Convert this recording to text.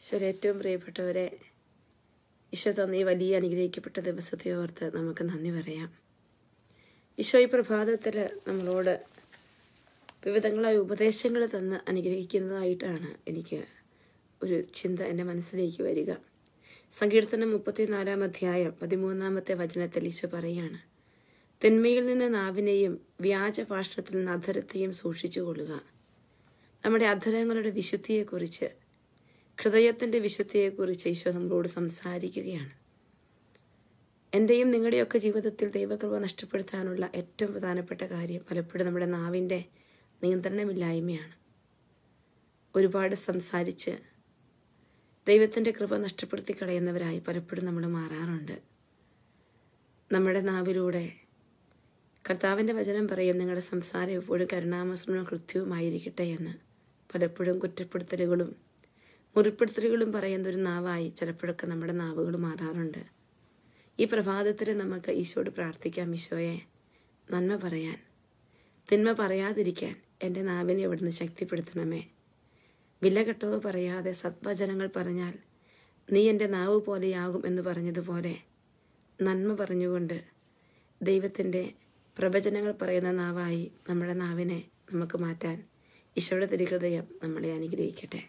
ഈശ്വര ഏറ്റവും പ്രിയപ്പെട്ടവരെ ഈശോ തന്ന ഈ വലിയ അനുഗ്രഹിക്കപ്പെട്ട ദിവസത്തെ ഓർത്ത് നമുക്ക് നന്ദി പറയാം ഈശോ ഈ പ്രഭാതത്തിൽ നമ്മളോട് വിവിധങ്ങളായ ഉപദേശങ്ങൾ തന്ന് അനുഗ്രഹിക്കുന്നതായിട്ടാണ് എനിക്ക് ഒരു ചിന്ത എൻ്റെ മനസ്സിലേക്ക് വരിക സങ്കീർത്തനം മുപ്പത്തിനാലാം അധ്യായം പതിമൂന്നാമത്തെ വചനത്തിൽ ഈശോ പറയുകയാണ് തിന്മയിൽ നിന്ന് നാവിനെയും വ്യാജ ഭാഷണത്തിൽ നിന്ന് അധരത്തെയും സൂക്ഷിച്ചു കൊള്ളുക നമ്മുടെ അധരങ്ങളുടെ വിശുദ്ധിയെക്കുറിച്ച് ഹൃദയത്തിൻ്റെ വിശുദ്ധിയെക്കുറിച്ച് ഈശോ നമ്മളോട് സംസാരിക്കുകയാണ് എൻ്റെയും നിങ്ങളുടെയൊക്കെ ജീവിതത്തിൽ ദൈവകൃപ നഷ്ടപ്പെടുത്താനുള്ള ഏറ്റവും പ്രധാനപ്പെട്ട കാര്യം പലപ്പോഴും നമ്മുടെ നാവിൻ്റെ നിയന്ത്രണമില്ലായ്മയാണ് ഒരുപാട് സംസാരിച്ച് ദൈവത്തിൻ്റെ കൃപ നഷ്ടപ്പെടുത്തി കളയുന്നവരായി പലപ്പോഴും നമ്മൾ മാറാറുണ്ട് നമ്മുടെ നാവിലൂടെ കർത്താവിൻ്റെ വചനം പറയും നിങ്ങളുടെ സംസാരം എപ്പോഴും കരുണാമസൃണവും കൃത്യവുമായിരിക്കട്ടെ എന്ന് പലപ്പോഴും കുറ്റപ്പെടുത്തലുകളും മുറിപ്പെടുത്തലുകളും പറയുന്ന ഒരു നാവായി ചിലപ്പോഴൊക്കെ നമ്മുടെ നാവുകൾ മാറാറുണ്ട് ഈ പ്രഭാതത്തിൽ നമുക്ക് ഈശോട് പ്രാർത്ഥിക്കാം ഈശോയെ നന്മ പറയാൻ തിന്മ പറയാതിരിക്കാൻ എൻ്റെ നാവിനെ ഇവിടുന്ന് ശക്തിപ്പെടുത്തണമേ വിലകെട്ടവ് പറയാതെ സത്വചനങ്ങൾ പറഞ്ഞാൽ നീ എൻ്റെ നാവ് പോലെയാകും എന്ന് പറഞ്ഞതുപോലെ നന്മ പറഞ്ഞുകൊണ്ട് ദൈവത്തിൻ്റെ പ്രവചനങ്ങൾ പറയുന്ന നാവായി നമ്മുടെ നാവിനെ നമുക്ക് മാറ്റാൻ ഈശോയുടെ തിരുഹൃദയം നമ്മളെ അനുഗ്രഹിക്കട്ടെ